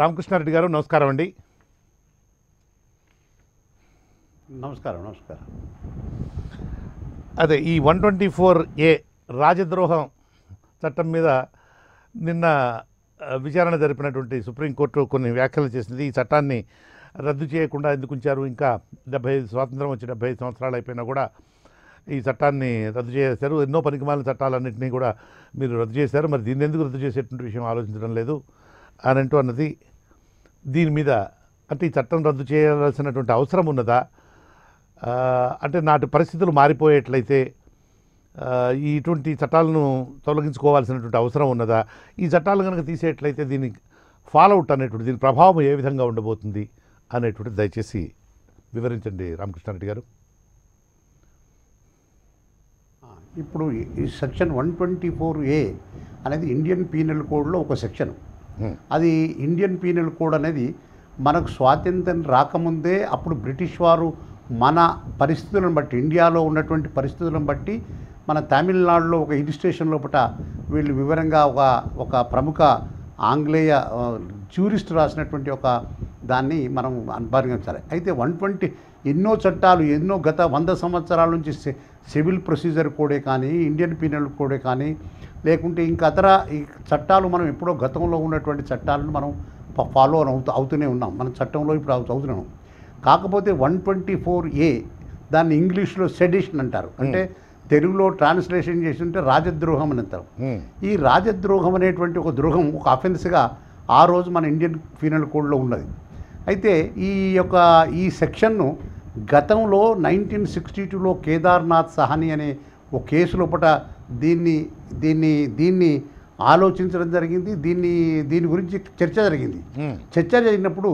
రామకృష్ణారెడ్డి గారు నమస్కారం అండి నమస్కారం నమస్కారం అదే ఈ వన్ ట్వంటీ ఫోర్ ఏ రాజద్రోహం చట్టం మీద నిన్న విచారణ జరిపినటువంటి సుప్రీంకోర్టు కొన్ని వ్యాఖ్యలు చేసింది ఈ చట్టాన్ని రద్దు చేయకుండా ఎందుకు ఉంచారు ఇంకా డెబ్బై ఐదు స్వాతంత్రం వచ్చి డెబ్బై సంవత్సరాలు అయిపోయినా కూడా ఈ చట్టాన్ని రద్దు చేశారు ఎన్నో పనికిమాలిన చట్టాలన్నింటినీ కూడా మీరు రద్దు చేశారు మరి దీన్ని ఎందుకు రద్దు చేసేటువంటి విషయం ఆలోచించడం లేదు అని అంటూ అన్నది దీని మీద అంటే ఈ చట్టం రద్దు చేయాల్సినటువంటి అవసరం ఉన్నదా అంటే నాటి పరిస్థితులు మారిపోయేట్లయితే ఇటువంటి చట్టాలను తొలగించుకోవాల్సినటువంటి అవసరం ఉన్నదా ఈ చట్టాలు కనుక తీసేట్లయితే దీని ఫాలోఅవుట్ అనేటువంటి దీని ప్రభావం ఏ విధంగా ఉండబోతుంది అనేటువంటి దయచేసి వివరించండి రామకృష్ణారెడ్డి గారు ఇప్పుడు ఈ section one twenty four A అనేది ఇండియన్ పీనల్ కోడ్లో ఒక సెక్షన్ అది ఇండియన్ పీనల్ కోడ్ అనేది మనకు స్వాతంత్రం రాకముందే అప్పుడు బ్రిటిష్ వారు మన పరిస్థితులను బట్టి ఇండియాలో ఉన్నటువంటి పరిస్థితులను బట్టి మన తమిళనాడులో ఒక హిల్ స్టేషన్ లోపల వీళ్ళు వివరంగా ఒక ఒక ప్రముఖ ఆంగ్లేయ జ్యూరిస్ట్ రాసినటువంటి ఒక దాన్ని మనం అనుభవించాలి అయితే వన్ ట్వంటీ ఎన్నో చట్టాలు ఎన్నో గత వంద సంవత్సరాల నుంచి సివిల్ ప్రొసీజర్ కోడే కానీ ఇండియన్ పీనల్ కోడే కానీ లేకుంటే ఇంక అతర ఈ చట్టాలు మనం ఎప్పుడో గతంలో ఉన్నటువంటి చట్టాలను మనం ఫాలో అవుతూ అవుతూనే ఉన్నాం మన చట్టంలో ఇప్పుడు అవుతూ అవుతున్నాం కాకపోతే వన్ ట్వంటీ ఫోర్ ఏ దాన్ని ఇంగ్లీష్లో సెడిషన్ అంటారు అంటే తెలుగులో ట్రాన్స్లేషన్ చేస్తుంటే రాజద్రోహం అని అంటారు ఈ రాజద్రోహం అనేటువంటి ఒక ద్రోహం ఒక అఫెన్స్గా ఆ రోజు మన ఇండియన్ ఫీనల్ కోడ్లో ఉన్నది అయితే ఈ యొక్క ఈ సెక్షన్ను గతంలో నైన్టీన్ సిక్స్టీ టూలో కేదార్నాథ్ సహాని అనే ఓ కేసు లోపల దీన్ని దీన్ని దీన్ని ఆలోచించడం జరిగింది దీన్ని దీని గురించి చర్చ జరిగింది చర్చ జరిగినప్పుడు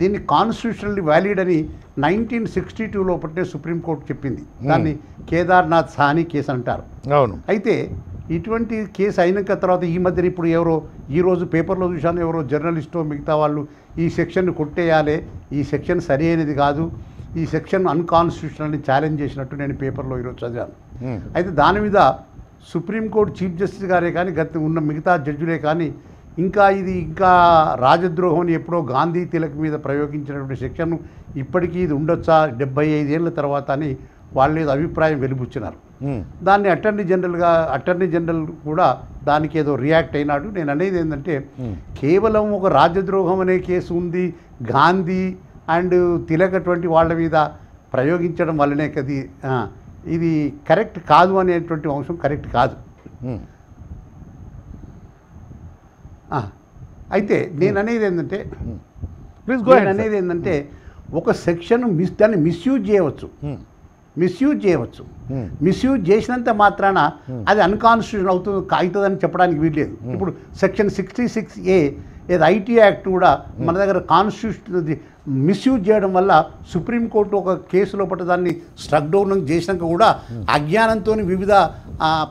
దీన్ని కాన్స్టిట్యూషనల్లీ వ్యాలిడ్ అని నైన్టీన్ సిక్స్టీ టూ లోపలనే సుప్రీంకోర్టు చెప్పింది దాన్ని కేదార్నాథ్ సాని కేసు అంటారు అవును అయితే ఇటువంటి కేసు అయినాక తర్వాత ఈ మధ్యన ఇప్పుడు ఎవరో ఈరోజు పేపర్లో చూశాను ఎవరో జర్నలిస్టో మిగతా వాళ్ళు ఈ సెక్షన్ కొట్టేయాలి ఈ సెక్షన్ సరి అయినది కాదు ఈ సెక్షన్ అన్కాన్స్టిట్యూషనల్ని ఛాలెంజ్ చేసినట్టు నేను పేపర్లో ఈరోజు చదివాను అయితే దాని మీద సుప్రీంకోర్టు చీఫ్ జస్టిస్ గారే కానీ గత ఉన్న మిగతా జడ్జులే కానీ ఇంకా ఇది ఇంకా రాజద్రోహం ఎప్పుడో గాంధీ తిలక్ మీద ప్రయోగించినటువంటి సెక్షన్ ఇప్పటికీ ఇది ఉండొచ్చా డెబ్బై ఐదేళ్ల తర్వాత అని వాళ్ళు మీద అభిప్రాయం వెలిబుచ్చినారు దాన్ని అటర్నీ జనరల్గా అటర్నీ జనరల్ కూడా దానికి ఏదో రియాక్ట్ అయినాడు నేను అనేది ఏంటంటే కేవలం ఒక రాజద్రోహం అనే కేసు ఉంది గాంధీ అండ్ తెలియకటువంటి వాళ్ళ మీద ప్రయోగించడం వల్లనే కది ఇది కరెక్ట్ కాదు అనేటువంటి అంశం కరెక్ట్ కాదు అయితే నేను అనేది ఏంటంటే ప్లీజ్ గో అనేది ఏంటంటే ఒక సెక్షన్ మిస్ దాన్ని మిస్యూజ్ చేయవచ్చు మిస్యూజ్ చేయవచ్చు మిస్యూజ్ చేసినంత మాత్రాన అది అన్కాన్స్టిట్యూషన్ అవుతుంది అవుతుందని చెప్పడానికి వీల్లేదు ఇప్పుడు సెక్షన్ సిక్స్టీ సిక్స్ ఏ ఏదో ఐటీ యాక్ట్ కూడా మన దగ్గర కాన్స్టిట్యూషన్ మిస్యూజ్ చేయడం వల్ల సుప్రీంకోర్టు ఒక కేసు లోపల దాన్ని స్ట్రక్ డౌన్ చేసినాక కూడా అజ్ఞానంతో వివిధ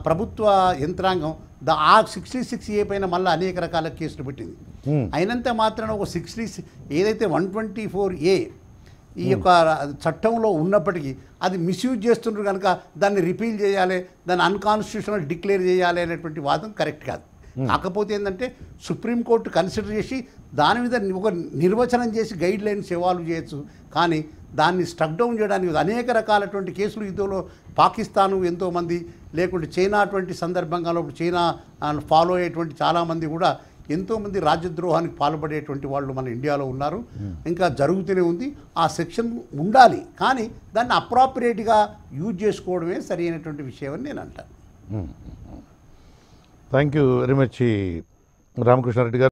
ప్రభుత్వ యంత్రాంగం ద ఆ సిక్స్టీ సిక్స్ ఏ పైన మళ్ళీ అనేక రకాల కేసులు పెట్టింది అయినంత మాత్రమే ఒక సిక్స్టీ ఏదైతే వన్ ట్వంటీ ఫోర్ ఏ ఈ యొక్క చట్టంలో ఉన్నప్పటికీ అది మిస్యూజ్ చేస్తుండ్రు కనుక దాన్ని రిపీల్ చేయాలి దాన్ని అన్కాన్స్టిట్యూషనల్ డిక్లేర్ చేయాలి అనేటువంటి వాదం కరెక్ట్ కాదు Hmm. కాకపోతే ఏంటంటే సుప్రీంకోర్టు కన్సిడర్ చేసి దాని మీద ఒక నిర్వచనం చేసి గైడ్ లైన్స్ ఇవాల్వ్ చేయొచ్చు కానీ దాన్ని స్టక్ డౌన్ చేయడానికి అనేక రకాలటువంటి కేసులు యుద్ధంలో పాకిస్తాను ఎంతోమంది లేకుంటే చైనా అటువంటి సందర్భంగా ఇప్పుడు చైనా ఫాలో అయ్యేటువంటి చాలామంది కూడా ఎంతోమంది రాజద్రోహానికి పాల్పడేటువంటి వాళ్ళు మన ఇండియాలో ఉన్నారు hmm. ఇంకా జరుగుతూనే ఉంది ఆ సెక్షన్ ఉండాలి కానీ దాన్ని అప్రాపరియేట్గా యూజ్ చేసుకోవడమే సరైనటువంటి విషయం అని నేను అంటాను hmm. Thank you very much Ramakrishna Reddy గారు